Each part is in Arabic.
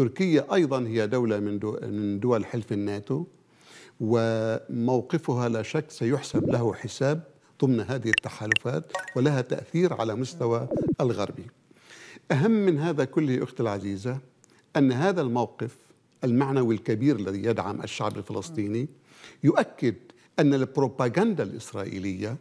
تركيا أيضا هي دولة من دول حلف الناتو وموقفها لا شك سيحسب له حساب ضمن هذه التحالفات ولها تأثير على مستوى الغربي أهم من هذا كله أختي العزيزة أن هذا الموقف المعنوي الكبير الذي يدعم الشعب الفلسطيني يؤكد أن البروباغندا الإسرائيلية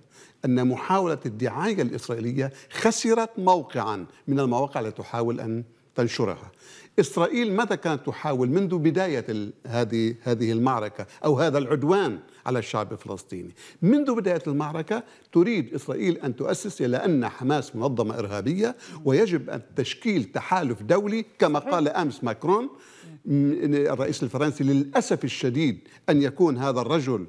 أن محاولة الدعاية الإسرائيلية خسرت موقعا من المواقع التي تحاول أن تنشرها إسرائيل ماذا كانت تحاول منذ بداية هذه هذه المعركة أو هذا العدوان على الشعب الفلسطيني منذ بداية المعركة تريد إسرائيل أن تؤسس إلى أن حماس منظمة إرهابية ويجب أن تشكيل تحالف دولي كما قال أمس ماكرون الرئيس الفرنسي للأسف الشديد أن يكون هذا الرجل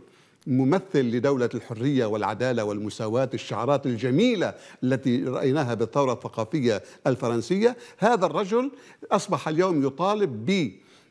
ممثل لدولة الحرية والعدالة والمساواة الشعارات الجميلة التي رأيناها بالثورة الثقافية الفرنسية هذا الرجل أصبح اليوم يطالب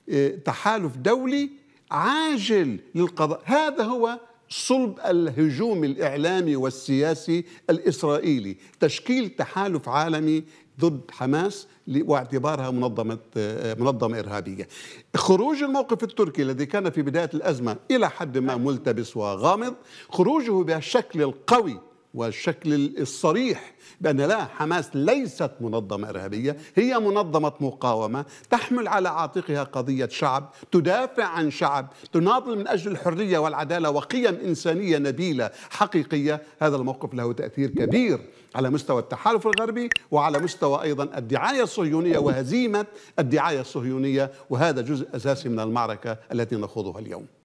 بتحالف دولي عاجل للقضاء هذا هو صلب الهجوم الاعلامي والسياسي الاسرائيلي، تشكيل تحالف عالمي ضد حماس واعتبارها منظمه آه، منظمه ارهابيه. خروج الموقف التركي الذي كان في بدايه الازمه الى حد ما ملتبس وغامض، خروجه الشكل القوي والشكل الصريح بأن لا حماس ليست منظمة إرهابية هي منظمة مقاومة تحمل على عاتقها قضية شعب تدافع عن شعب تناضل من أجل الحرية والعدالة وقيم إنسانية نبيلة حقيقية هذا الموقف له تأثير كبير على مستوى التحالف الغربي وعلى مستوى أيضا الدعاية الصهيونية وهزيمة الدعاية الصهيونية وهذا جزء أساسي من المعركة التي نخوضها اليوم